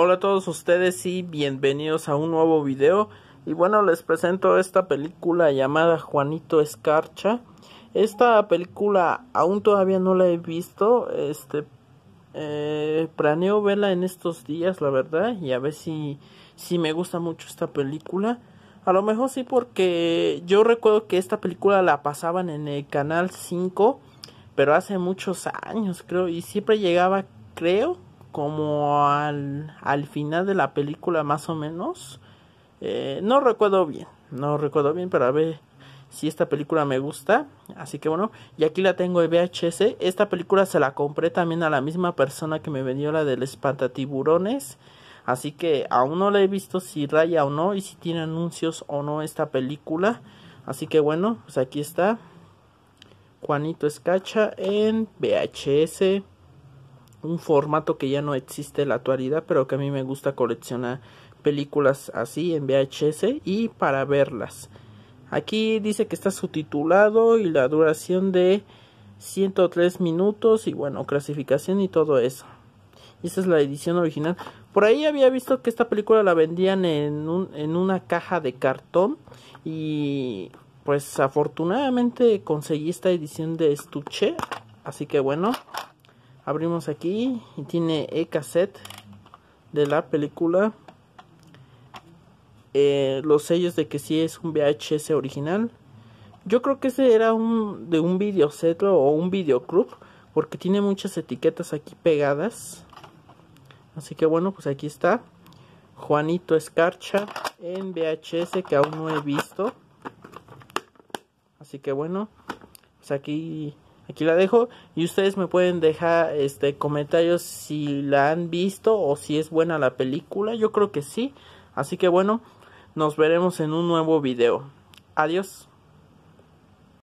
Hola a todos ustedes y bienvenidos a un nuevo video y bueno les presento esta película llamada Juanito Escarcha esta película aún todavía no la he visto este eh, planeo verla en estos días la verdad y a ver si si me gusta mucho esta película a lo mejor sí porque yo recuerdo que esta película la pasaban en el canal 5 pero hace muchos años creo y siempre llegaba creo como al, al final de la película más o menos. Eh, no recuerdo bien, no recuerdo bien, pero a ver si esta película me gusta. Así que bueno, y aquí la tengo en VHS. Esta película se la compré también a la misma persona que me vendió la del espantatiburones. Así que aún no la he visto si raya o no y si tiene anuncios o no esta película. Así que bueno, pues aquí está. Juanito Escacha en VHS un formato que ya no existe en la actualidad, pero que a mí me gusta coleccionar películas así en VHS y para verlas. Aquí dice que está subtitulado y la duración de 103 minutos y bueno, clasificación y todo eso. esta es la edición original. Por ahí había visto que esta película la vendían en, en una caja de cartón y pues afortunadamente conseguí esta edición de estuche. Así que bueno, abrimos aquí y tiene el cassette de la película eh, los sellos de que sí es un VHS original yo creo que ese era un de un videoset o un videoclub porque tiene muchas etiquetas aquí pegadas así que bueno pues aquí está Juanito Escarcha en VHS que aún no he visto así que bueno pues aquí Aquí la dejo y ustedes me pueden dejar este comentarios si la han visto o si es buena la película. Yo creo que sí. Así que bueno, nos veremos en un nuevo video. Adiós.